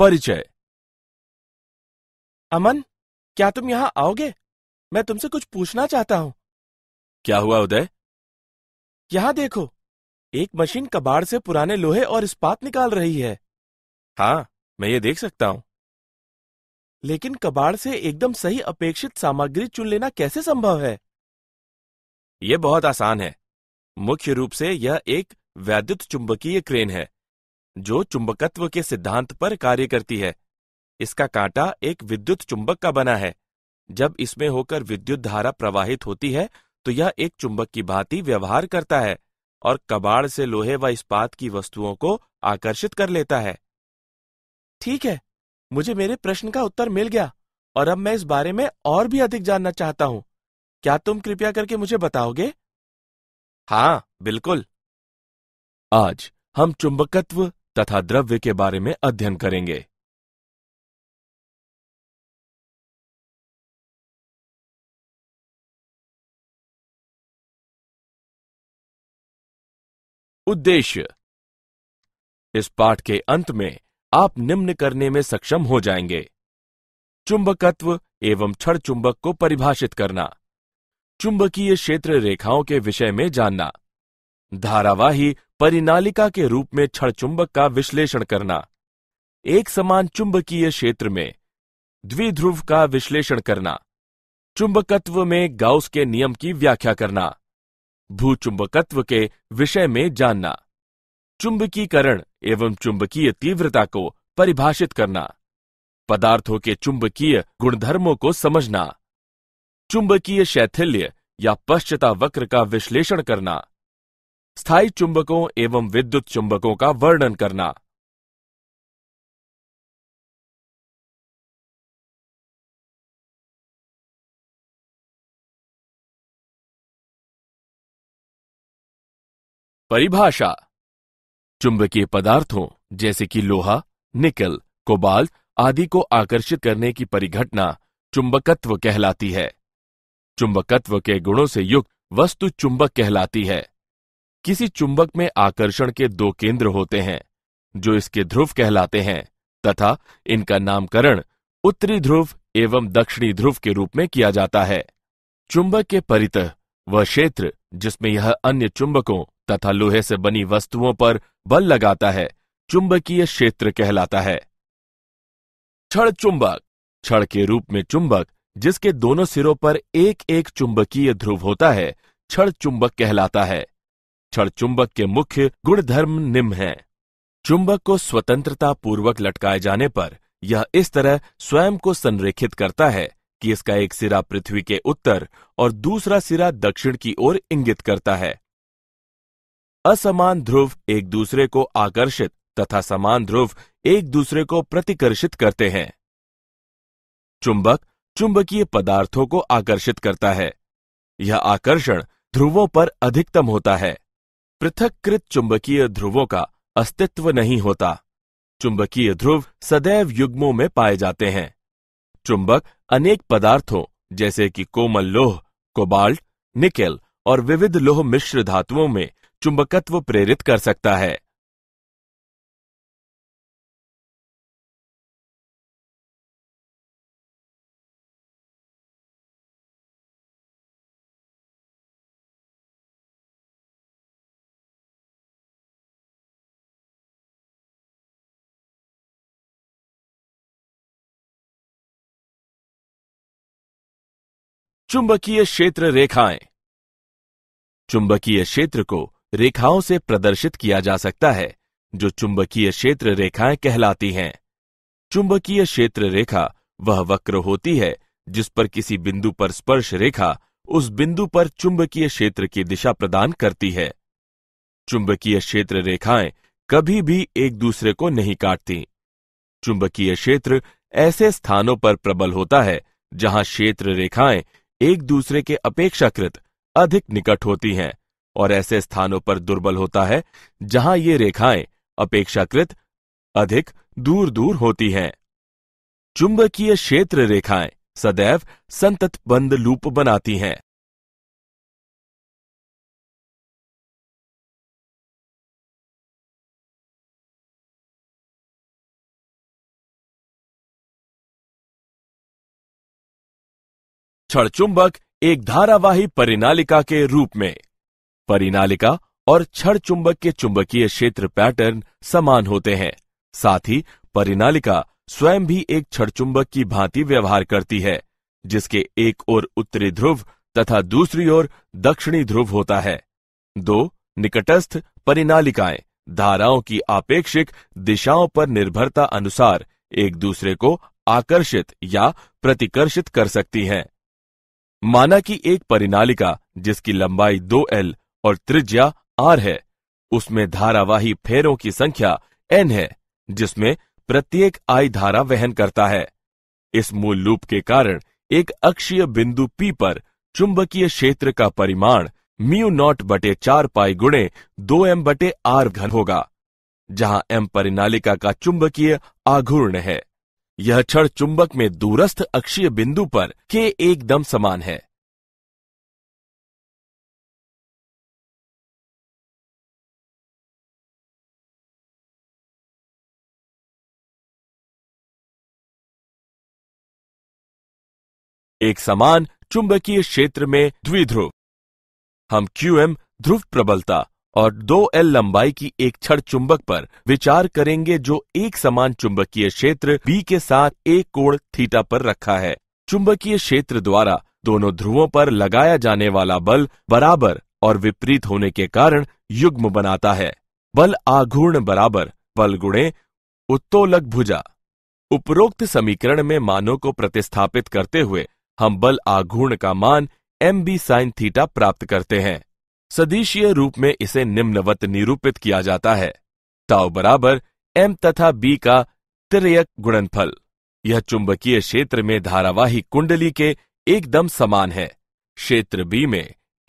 परिचय अमन क्या तुम यहाँ आओगे मैं तुमसे कुछ पूछना चाहता हूं क्या हुआ उदय यहाँ देखो एक मशीन कबाड़ से पुराने लोहे और इस्पात निकाल रही है हाँ मैं ये देख सकता हूं लेकिन कबाड़ से एकदम सही अपेक्षित सामग्री चुन लेना कैसे संभव है यह बहुत आसान है मुख्य रूप से यह एक वैद्युत चुंबकीय क्रेन है जो चुंबकत्व के सिद्धांत पर कार्य करती है इसका कांटा एक विद्युत चुंबक का बना है जब इसमें होकर विद्युत धारा प्रवाहित होती है तो यह एक चुंबक की भांति व्यवहार करता है और कबाड़ से लोहे व इस्पात की वस्तुओं को आकर्षित कर लेता है ठीक है मुझे मेरे प्रश्न का उत्तर मिल गया और अब मैं इस बारे में और भी अधिक जानना चाहता हूं क्या तुम कृपया करके मुझे बताओगे हाँ बिल्कुल आज हम चुंबकत्व तथा द्रव्य के बारे में अध्ययन करेंगे उद्देश्य इस पाठ के अंत में आप निम्न करने में सक्षम हो जाएंगे चुंबकत्व एवं क्षण चुंबक को परिभाषित करना चुंबकीय क्षेत्र रेखाओं के विषय में जानना धारावाही परिनालिका के रूप में क्षण चुंबक का विश्लेषण करना एक समान चुंबकीय क्षेत्र में द्विध्रुव का विश्लेषण करना चुंबकत्व में गाउस के नियम की व्याख्या करना भूचुंबकत्व के विषय में जानना चुंबकीकरण एवं चुंबकीय तीव्रता को परिभाषित करना पदार्थों के चुंबकीय गुणधर्मों को समझना चुंबकीय शैथिल्य या पश्चता वक्र का विश्लेषण करना स्थायी चुंबकों एवं विद्युत चुंबकों का वर्णन करना परिभाषा चुंबकीय पदार्थों जैसे कि लोहा निकल कोबाल्ट आदि को आकर्षित करने की परिघटना चुंबकत्व कहलाती है चुंबकत्व के गुणों से युक्त वस्तु चुंबक कहलाती है किसी चुंबक में आकर्षण के दो केंद्र होते हैं जो इसके ध्रुव कहलाते हैं तथा इनका नामकरण उत्तरी ध्रुव एवं दक्षिणी ध्रुव के रूप में किया जाता है चुंबक के परित वह क्षेत्र जिसमें यह अन्य चुंबकों तथा लोहे से बनी वस्तुओं पर बल लगाता है चुंबकीय क्षेत्र कहलाता है छड़ चुंबक छड़ के रूप में चुंबक जिसके दोनों सिरों पर एक एक चुंबकीय ध्रुव होता है छड़ चुंबक कहलाता है क्षण चुंबक के मुख्य गुणधर्म निम्न हैं। चुंबक को स्वतंत्रता पूर्वक लटकाए जाने पर यह इस तरह स्वयं को संरेखित करता है कि इसका एक सिरा पृथ्वी के उत्तर और दूसरा सिरा दक्षिण की ओर इंगित करता है असमान ध्रुव एक दूसरे को आकर्षित तथा समान ध्रुव एक दूसरे को प्रतिकर्षित करते हैं चुंबक चुंबकीय पदार्थों को आकर्षित करता है यह आकर्षण ध्रुवों पर अधिकतम होता है पृथककृत चुंबकीय ध्रुवों का अस्तित्व नहीं होता चुंबकीय ध्रुव सदैव युग्मों में पाए जाते हैं चुंबक अनेक पदार्थों जैसे कि कोमल लोह कोबाल्ट निकेल और विविध लोह मिश्र धातुओं में चुंबकत्व प्रेरित कर सकता है चुंबकीय क्षेत्र रेखाएं चुंबकीय क्षेत्र को रेखाओं से प्रदर्शित किया जा सकता है जो चुंबकीय क्षेत्र रेखाएं कहलाती हैं चुंबकीय क्षेत्र रेखा वह वक्र होती है जिस पर किसी बिंदु पर स्पर्श रेखा उस बिंदु पर चुंबकीय क्षेत्र की दिशा प्रदान करती है चुंबकीय क्षेत्र रेखाएं कभी भी एक दूसरे को नहीं काटती चुंबकीय क्षेत्र ऐसे स्थानों पर प्रबल होता है जहां क्षेत्र रेखाएं एक दूसरे के अपेक्षाकृत अधिक निकट होती हैं और ऐसे स्थानों पर दुर्बल होता है जहां ये रेखाएं अपेक्षाकृत अधिक दूर दूर होती हैं चुंबकीय क्षेत्र रेखाएं सदैव संतत बंद लूप बनाती हैं क्षण चुंबक एक धारावाही परिनालिका के रूप में परिनालिका और क्षण चुंबक के चुंबकीय क्षेत्र पैटर्न समान होते हैं साथ ही परिनालिका स्वयं भी एक क्षण चुंबक की भांति व्यवहार करती है जिसके एक ओर उत्तरी ध्रुव तथा दूसरी ओर दक्षिणी ध्रुव होता है दो निकटस्थ परिनालिकाएं धाराओं की आपेक्षिक दिशाओं पर निर्भरता अनुसार एक दूसरे को आकर्षित या प्रतिकर्षित कर सकती हैं माना कि एक परिनालिका जिसकी लंबाई दो एल और त्रिज्या आर है उसमें धारावाही फेरों की संख्या एन है जिसमें प्रत्येक आई धारा वहन करता है इस मूल लूप के कारण एक अक्षीय बिंदु पी पर चुंबकीय क्षेत्र का परिमाण म्यू नॉट बटे चार पाई गुणे दो एम बटे आर घन होगा जहां एम परिनालिका का चुंबकीय आघूर्ण है यह क्षण चुंबक में दूरस्थ अक्षीय बिंदु पर के एकदम समान है एक समान चुंबकीय क्षेत्र में द्विध्रुव हम क्यूएम ध्रुव प्रबलता और दो एल लंबाई की एक छड़ चुंबक पर विचार करेंगे जो एक समान चुंबकीय क्षेत्र बी के साथ एक कोण थीटा पर रखा है चुंबकीय क्षेत्र द्वारा दोनों ध्रुवों पर लगाया जाने वाला बल बराबर और विपरीत होने के कारण युग्म बनाता है बल आघूर्ण बराबर बल गुणे उत्तोलक भुजा उपरोक्त समीकरण में मानों को प्रतिस्थापित करते हुए हम बल आघूर्ण का मान एम बी साइन थीटा प्राप्त करते हैं सदीशीय रूप में इसे निम्नवत निरूपित किया जाता है ताव बराबर एम तथा बी का तिरयक गुणनफल यह चुंबकीय क्षेत्र में धारावाही कुंडली के एकदम समान है क्षेत्र बी में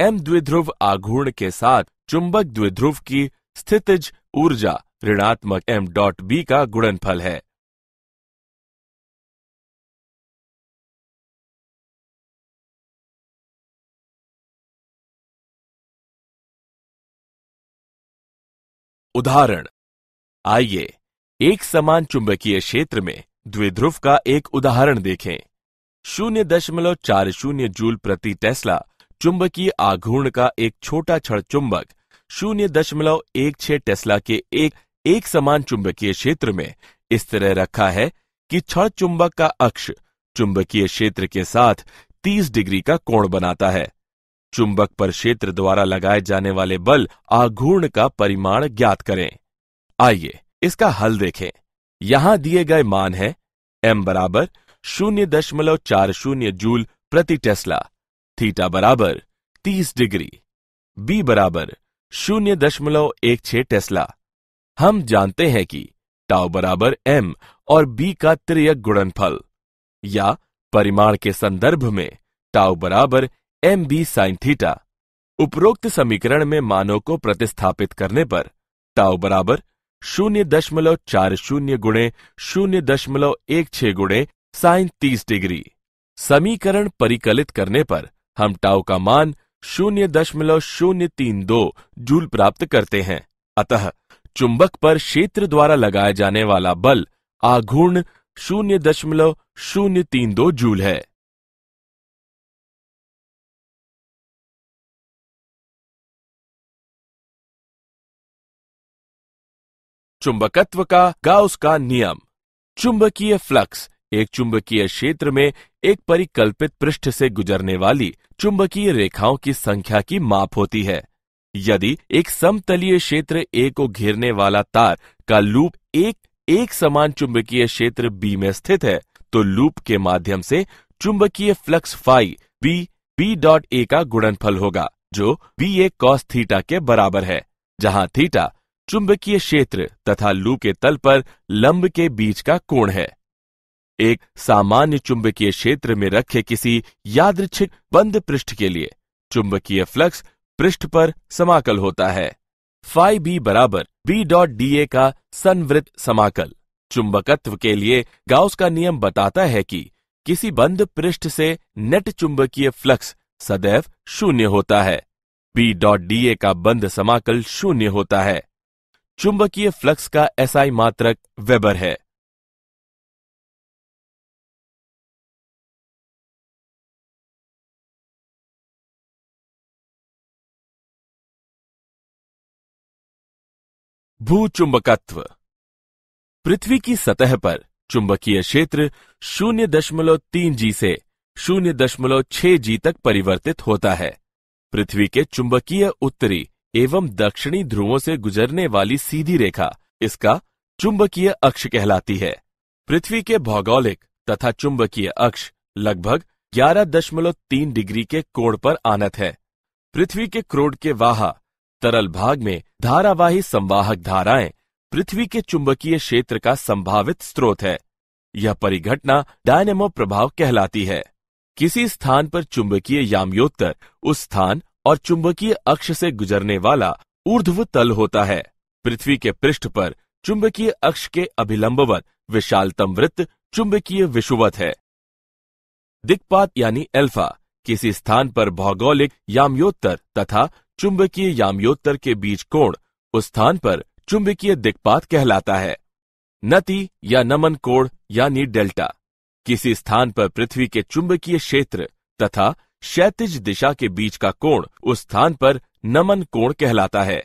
एम द्विध्रुव आघूर्ण के साथ चुंबक द्विध्रुव की स्थितिज ऊर्जा ऋणात्मक एम डॉट बी का गुणनफल है उदाहरण आइए एक समान चुंबकीय क्षेत्र में द्विध्रुव का एक उदाहरण देखें शून्य दशमलव चार शून्य जूल प्रति टेस्ला चुंबकीय आघूर्ण का एक छोटा छड़ चुंबक शून्य दशमलव एक छह टेस्ला के एक एक समान चुंबकीय क्षेत्र में इस तरह रखा है कि छड़ चुंबक का अक्ष चुंबकीय क्षेत्र के साथ 30 डिग्री का कोण बनाता है चुंबक पर क्षेत्र द्वारा लगाए जाने वाले बल आघूर्ण का परिमाण ज्ञात करें आइए इसका हल देखें यहां दिए गए मान है एम बराबर शून्य दशमलव चार शून्य जूल प्रति टेस्ला थीटा बराबर तीस डिग्री बी बराबर शून्य दशमलव एक छह टेस्ला हम जानते हैं कि टाउ बराबर एम और बी का त्रियक गुणनफल या परिमाण के संदर्भ में टाउ बराबर एम बी साइन थीटा उपरोक्त समीकरण में मानों को प्रतिस्थापित करने पर टाउ बराबर शून्य दशमलव चार शून्य गुणे शून्य दशमलव एक छह गुणे साइन तीस डिग्री समीकरण परिकलित करने पर हम टाउ का मान शून्य दशमलव शून्य तीन दो जूल प्राप्त करते हैं अतः चुंबक पर क्षेत्र द्वारा लगाया जाने वाला बल आघूर्ण शून्य दशमलव शून्य तीन दो जूल है चुंबकत्व का गाउस का नियम चुंबकीय फ्लक्स एक चुंबकीय क्षेत्र में एक परिकल्पित पृष्ठ से गुजरने वाली चुंबकीय रेखाओं की संख्या की माप होती है यदि एक समतलीय क्षेत्र ए को घेरने वाला तार का लूप एक एक समान चुंबकीय क्षेत्र बी में स्थित है तो लूप के माध्यम से चुंबकीय flux phi B B dot A का गुणनफल होगा जो बी ए कॉस थीटा के बराबर है जहां थीटा चुंबकीय क्षेत्र तथा लू के तल पर लंब के बीच का कोण है एक सामान्य चुंबकीय क्षेत्र में रखे किसी यादृच्छिक बंद पृष्ठ के लिए चुंबकीय फ्लक्स पृष्ठ पर समाकल होता है फाइ बी बराबर बी डॉट डी ए का संवृत समाकल चुंबकत्व के लिए गाउस का नियम बताता है कि किसी बंद पृष्ठ से नेट चुंबकीय फ्लक्स सदैव शून्य होता है बी डॉट डी ए का बंद समाकल शून्य होता है चुंबकीय फ्लक्स का एसआई मात्रक वेबर है भूचुंबकत्व पृथ्वी की सतह पर चुंबकीय क्षेत्र शून्य दशमलव तीन जी से शून्य दशमलव छह जी तक परिवर्तित होता है पृथ्वी के चुंबकीय उत्तरी एवं दक्षिणी ध्रुवों से गुजरने वाली सीधी रेखा इसका चुंबकीय अक्ष कहलाती है पृथ्वी के भौगोलिक तथा चुंबकीय अक्ष लगभग 11.3 डिग्री के कोण पर आनत है पृथ्वी के क्रोड के वाहा तरल भाग में धारावाही संवाहक धाराएं पृथ्वी के चुंबकीय क्षेत्र का संभावित स्रोत है यह परिघटना डायनेमो प्रभाव कहलाती है किसी स्थान पर चुंबकीय याम्योत्तर उस स्थान और चुंबकीय अक्ष से गुजरने वाला ऊर्ध्व तल होता है पृथ्वी के पृष्ठ पर चुंबकीय अक्ष के अभिलंबवत विशालतम वृत्त चुंबकीय विषुवत है दिक्पात यानी एल्फा किसी स्थान पर भौगोलिक याम्योत्तर तथा चुंबकीय याम्योत्तर के बीच कोण उस स्थान पर चुंबकीय दिक्पात कहलाता है नति या नमन कोण यानी डेल्टा किसी स्थान पर पृथ्वी के चुंबकीय क्षेत्र तथा क्षैतिज दिशा के बीच का कोण उस स्थान पर नमन कोण कहलाता है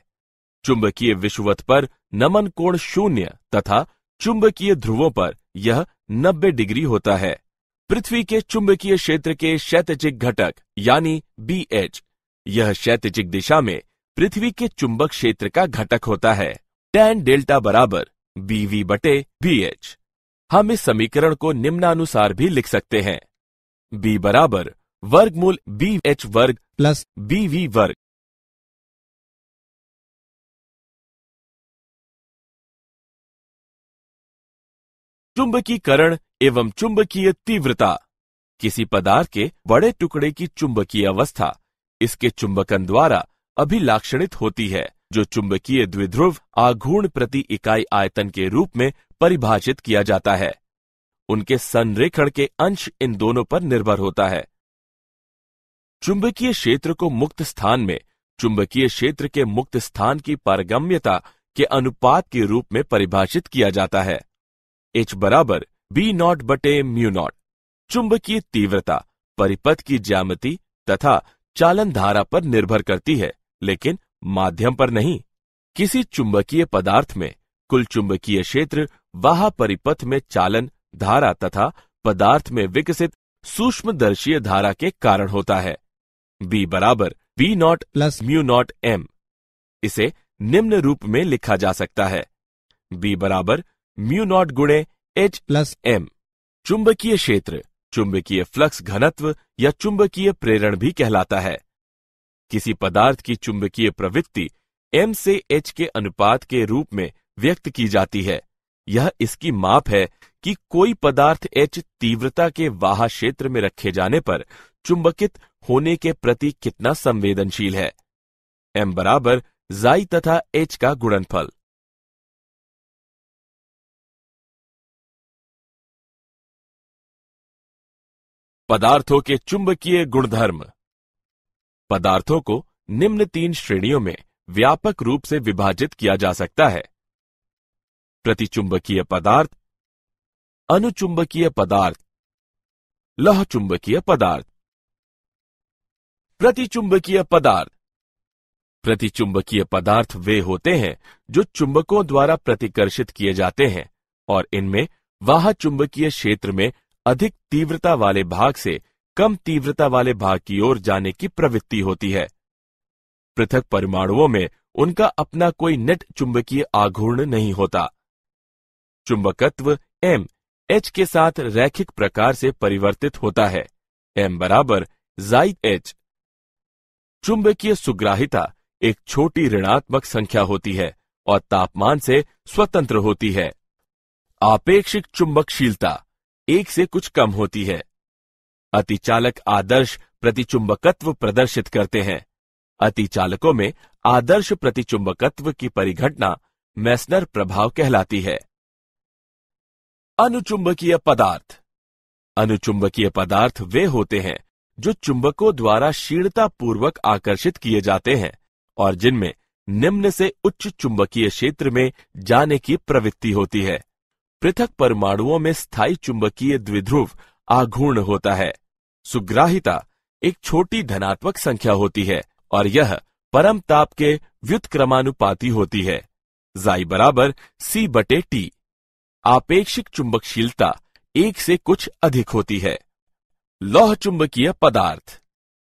चुंबकीय विश्ववत पर नमन कोण शून्य तथा चुंबकीय ध्रुवों पर यह 90 डिग्री होता है पृथ्वी के चुंबकीय क्षेत्र के शैतजिक घटक यानी बी एच यह शैतजिक दिशा में पृथ्वी के चुंबक क्षेत्र का घटक होता है टैन डेल्टा बराबर बीवी बटे बी एच हम इस समीकरण को निम्नानुसार भी लिख सकते हैं बी बराबर वर्गमूल बी एच वर्ग प्लस बी वी वर्ग चुंबकीकरण एवं चुंबकीय तीव्रता किसी पदार्थ के बड़े टुकड़े की चुंबकीय अवस्था इसके चुंबकन द्वारा अभिलाक्षणित होती है जो चुंबकीय द्विध्रुव आघूर्ण प्रति इकाई आयतन के रूप में परिभाषित किया जाता है उनके संरेखण के अंश इन दोनों पर निर्भर होता है चुंबकीय क्षेत्र को मुक्त स्थान में चुंबकीय क्षेत्र के मुक्त स्थान की पारगम्यता के अनुपात के रूप में परिभाषित किया जाता है एच बराबर बी नॉट बटे म्यू नॉट चुंबकीय तीव्रता परिपथ की ज्यामति तथा चालन धारा पर निर्भर करती है लेकिन माध्यम पर नहीं किसी चुंबकीय पदार्थ में कुल चुंबकीय क्षेत्र वाह परिपथ में चालन धारा तथा पदार्थ में विकसित सूक्ष्मदर्शीय धारा के कारण होता है b बराबर B naught plus mu naught M इसे निम्न रूप में लिखा जा सकता है b बराबर म्यू नॉट गुणे एच प्लस एम चुंबकीय क्षेत्र चुंबकीय फ्लक्स घनत्व या चुंबकीय प्रेरण भी कहलाता है किसी पदार्थ की चुंबकीय प्रवृत्ति m से h के अनुपात के रूप में व्यक्त की जाती है यह इसकी माप है कि कोई पदार्थ h तीव्रता के वाह क्षेत्र में रखे जाने पर चुंबकित होने के प्रति कितना संवेदनशील है एम बराबर जाई तथा एच का गुणनफल पदार्थों के चुंबकीय गुणधर्म पदार्थों को निम्न तीन श्रेणियों में व्यापक रूप से विभाजित किया जा सकता है प्रतिचुंबकीय पदार्थ अनुचुंबकीय पदार्थ लौह चुंबकीय पदार्थ प्रतिचुंबकीय पदार्थ प्रतिचुंबकीय पदार्थ वे होते हैं जो चुंबकों द्वारा प्रतिकर्षित किए जाते हैं और इनमें वाह चुंबकीय क्षेत्र में अधिक तीव्रता वाले भाग से कम तीव्रता वाले भाग की ओर जाने की प्रवृत्ति होती है पृथक परमाणुओं में उनका अपना कोई नेट चुंबकीय आघूर्ण नहीं होता चुंबकत्व एम एच के साथ रैखिक प्रकार से परिवर्तित होता है एम बराबर जाइट एच चुंबकीय सुग्राहिता एक छोटी ऋणात्मक संख्या होती है और तापमान से स्वतंत्र होती है आपेक्षिक चुंबकशीलता एक से कुछ कम होती है अतिचालक आदर्श प्रतिचुंबकत्व प्रदर्शित करते हैं अतिचालकों में आदर्श प्रतिचुंबकत्व की परिघटना मैसनर प्रभाव कहलाती है अनुचुंबकीय पदार्थ अनुचुंबकीय पदार्थ वे होते हैं जो चुंबकों द्वारा शीणता पूर्वक आकर्षित किए जाते हैं और जिनमें निम्न से उच्च चुंबकीय क्षेत्र में जाने की प्रवृत्ति होती है पृथक परमाणुओं में स्थायी चुंबकीय द्विध्रुव आघूर्ण होता है सुग्राहिता एक छोटी धनात्मक संख्या होती है और यह परम ताप के व्युत्क्रमानुपाती होती है जाई बराबर सी बटे टी आपेक्षिक चुंबकशीलता एक से कुछ अधिक होती है लौह चुंबकीय पदार्थ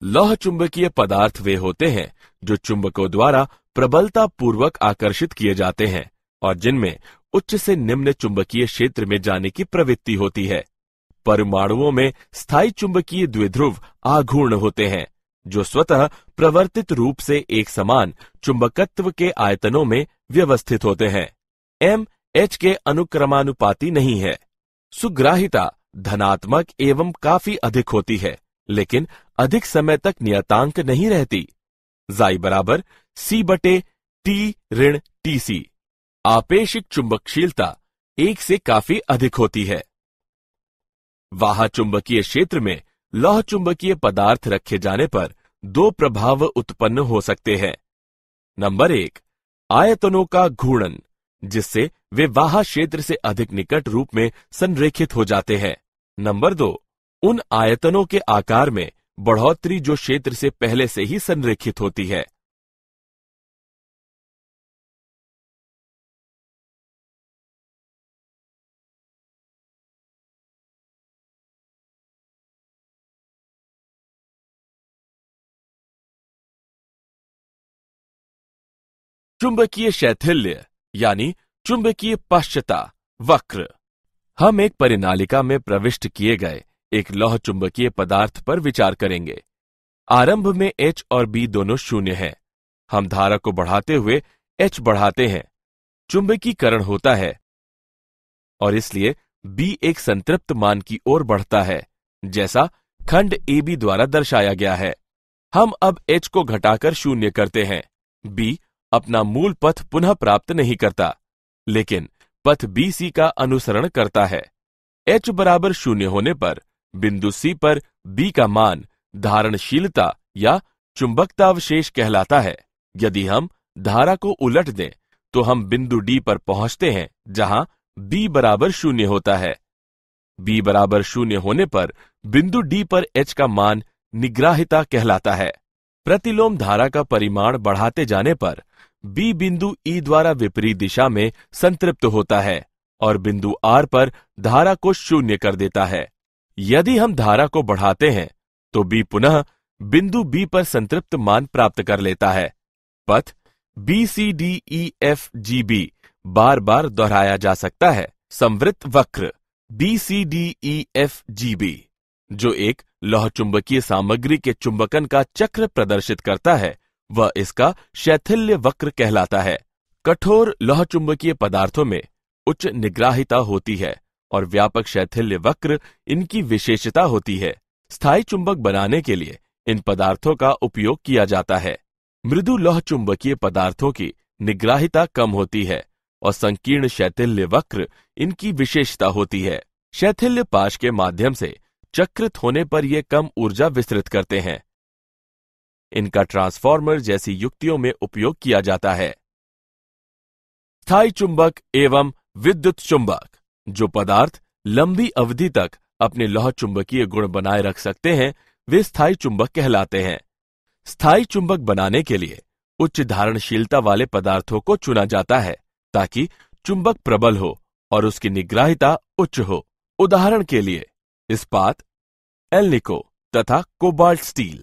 लौह चुंबकीय पदार्थ वे होते हैं जो चुंबकों द्वारा प्रबलता पूर्वक आकर्षित किए जाते हैं और जिनमें उच्च से निम्न चुंबकीय क्षेत्र में जाने की प्रवृत्ति होती है परमाणुओं में स्थायी चुंबकीय द्विध्रुव आघूर्ण होते हैं जो स्वतः प्रवर्तित रूप से एक समान चुंबकत्व के आयतनों में व्यवस्थित होते हैं एम एच के अनुक्रमानुपाती नहीं है सुग्राहिता धनात्मक एवं काफी अधिक होती है लेकिन अधिक समय तक नियतांक नहीं रहती जाई बराबर सी बटे टी ऋण टी सी आपेशिक चुंबकशीलता एक से काफी अधिक होती है वाह चुंबकीय क्षेत्र में लौह चुंबकीय पदार्थ रखे जाने पर दो प्रभाव उत्पन्न हो सकते हैं नंबर एक आयतनों का घूर्णन जिससे वे वाह क्षेत्र से अधिक निकट रूप में संरेखित हो जाते हैं नंबर दो उन आयतनों के आकार में बढ़ोतरी जो क्षेत्र से पहले से ही संरेखित होती है चुंबकीय शैथिल्य यानी चुंबकीय पाश्चता वक्र हम एक परिनालिका में प्रविष्ट किए गए एक लौह चुंबकीय पदार्थ पर विचार करेंगे आरंभ में एच और बी दोनों शून्य हैं। हम धारा को बढ़ाते हुए एच बढ़ाते हैं चुंबकीकरण होता है और इसलिए बी एक संतृप्त मान की ओर बढ़ता है जैसा खंड ए बी द्वारा दर्शाया गया है हम अब एच को घटाकर शून्य करते हैं बी अपना मूल पथ पुनः प्राप्त नहीं करता लेकिन पथ BC का अनुसरण करता है h बराबर शून्य होने पर बिंदु C पर B का मान धारणशीलता या चुंबकतावशेष कहलाता है यदि हम धारा को उलट दें तो हम बिंदु D पर पहुंचते हैं जहां B बराबर शून्य होता है B बराबर शून्य होने पर बिंदु D पर h का मान निग्राहिता कहलाता है प्रतिलोम धारा का परिमाण बढ़ाते जाने पर बी बिंदु ई द्वारा विपरीत दिशा में संतृप्त होता है और बिंदु आर पर धारा को शून्य कर देता है यदि हम धारा को बढ़ाते हैं तो बी पुनः बिंदु बी पर संतृप्त मान प्राप्त कर लेता है पथ B C D E F G B बार बार दोहराया जा सकता है संवृत्त वक्र B C D E F G B जो एक लौह चुंबकीय सामग्री के चुंबकन का चक्र प्रदर्शित करता है वह इसका शैथिल्य वक्र कहलाता है कठोर लौह चुंबकीय पदार्थों में उच्च निग्राहिता होती है और व्यापक शैथिल्य वक्र इनकी विशेषता होती है स्थायी चुंबक बनाने के लिए इन पदार्थों का उपयोग किया जाता है मृदु लौह चुंबकीय पदार्थों की निग्राहिता कम होती है और संकीर्ण शैथिल्य वक्र इनकी विशेषता होती है शैथिल्य पाश के माध्यम से चक्रित होने पर ये कम ऊर्जा विस्तृत करते हैं इनका ट्रांसफॉर्मर जैसी युक्तियों में उपयोग किया जाता है स्थायी चुंबक एवं विद्युत चुंबक जो पदार्थ लंबी अवधि तक अपने लौह चुंबकीय गुण बनाए रख सकते हैं वे स्थायी चुंबक कहलाते हैं स्थायी चुंबक बनाने के लिए उच्च धारणशीलता वाले पदार्थों को चुना जाता है ताकि चुंबक प्रबल हो और उसकी निग्राहिता उच्च हो उदाहरण के लिए इस्पात एल्निको तथा कोबाल्ट स्टील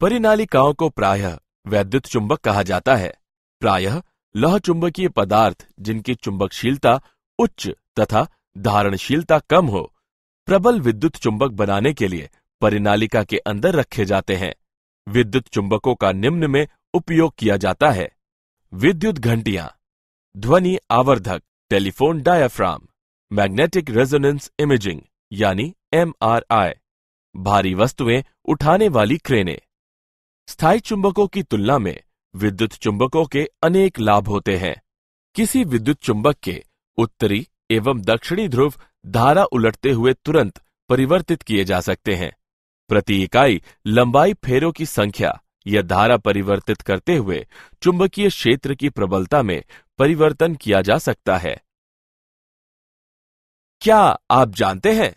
परिनालिकाओं को प्रायः वैद्युत चुंबक कहा जाता है प्रायः लौह चुंबकीय पदार्थ जिनकी चुंबकशीलता उच्च तथा धारणशीलता कम हो प्रबल विद्युत चुंबक बनाने के लिए परिनालिका के अंदर रखे जाते हैं विद्युत चुंबकों का निम्न में उपयोग किया जाता है विद्युत घंटियां ध्वनि आवर्धक telephone diaphragm magnetic resonance imaging यानी एमआरआई भारी वस्तुएं उठाने वाली क्रेनें स्थायी चुंबकों की तुलना में विद्युत चुंबकों के अनेक लाभ होते हैं किसी विद्युत चुंबक के उत्तरी एवं दक्षिणी ध्रुव धारा उलटते हुए तुरंत परिवर्तित किए जा सकते हैं प्रति इकाई लंबाई फेरों की संख्या या धारा परिवर्तित करते हुए चुंबकीय क्षेत्र की प्रबलता में परिवर्तन किया जा सकता है क्या आप जानते हैं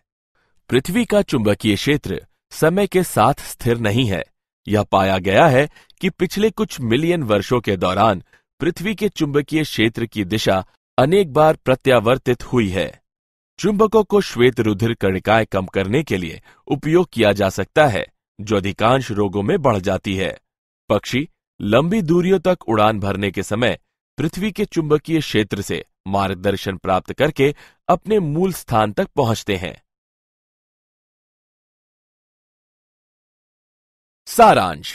पृथ्वी का चुंबकीय क्षेत्र समय के साथ स्थिर नहीं है यह पाया गया है कि पिछले कुछ मिलियन वर्षों के दौरान पृथ्वी के चुंबकीय क्षेत्र की दिशा अनेक बार प्रत्यावर्तित हुई है चुंबकों को श्वेत रुधिर कणिकाएं कम करने के लिए उपयोग किया जा सकता है जो अधिकांश रोगों में बढ़ जाती है पक्षी लंबी दूरियों तक उड़ान भरने के समय पृथ्वी के चुंबकीय क्षेत्र से मार्गदर्शन प्राप्त करके अपने मूल स्थान तक पहुंचते हैं सारांश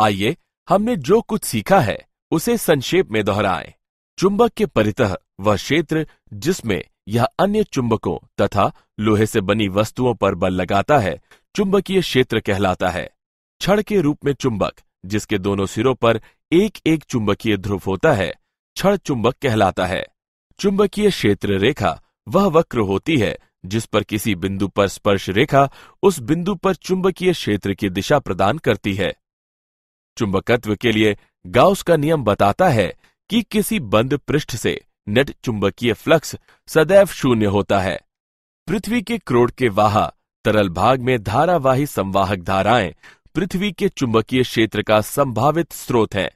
आइए हमने जो कुछ सीखा है उसे संक्षेप में दोहराएं। चुंबक के परितह वह क्षेत्र जिसमें यह अन्य चुंबकों तथा लोहे से बनी वस्तुओं पर बल लगाता है चुंबकीय क्षेत्र कहलाता है छड़ के रूप में चुंबक जिसके दोनों सिरों पर एक एक चुंबकीय ध्रुव होता है छड़ चुंबक कहलाता है चुंबकीय क्षेत्र रेखा वह वक्र होती है जिस पर किसी बिंदु पर स्पर्श रेखा उस बिंदु पर चुंबकीय क्षेत्र की दिशा प्रदान करती है चुंबकत्व के लिए गाउस का नियम बताता है कि किसी बंद पृष्ठ से नेट चुंबकीय फ्लक्स सदैव शून्य होता है पृथ्वी के क्रोड के वाहा तरल भाग में धारावाही संवाहक धाराएं पृथ्वी के चुंबकीय क्षेत्र का संभावित स्रोत है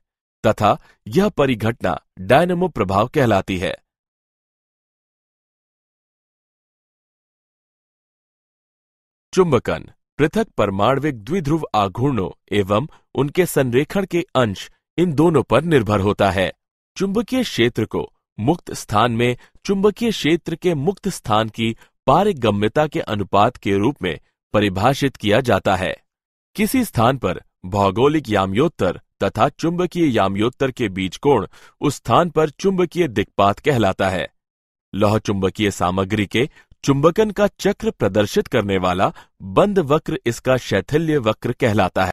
तथा यह परिघटना डायनमो प्रभाव कहलाती है चुंबकन पृथक परमाणविक द्विध्रुव आघूर्णों एवं उनके संरेखण के अंश इन दोनों पर निर्भर होता है चुंबकीय क्षेत्र को मुक्त स्थान में चुंबकीय क्षेत्र के मुक्त स्थान की पारिगम्यता के अनुपात के रूप में परिभाषित किया जाता है किसी स्थान पर भौगोलिक याम्योत्तर तथा चुंबकीय याम्योत्तर के बीच कोण उस स्थान पर चुंबकीय दिक्पात कहलाता है लौह चुंबकीय सामग्री के चुंबकन का चक्र प्रदर्शित करने वाला बंद वक्र इसका शैथिल्य वक्र कहलाता है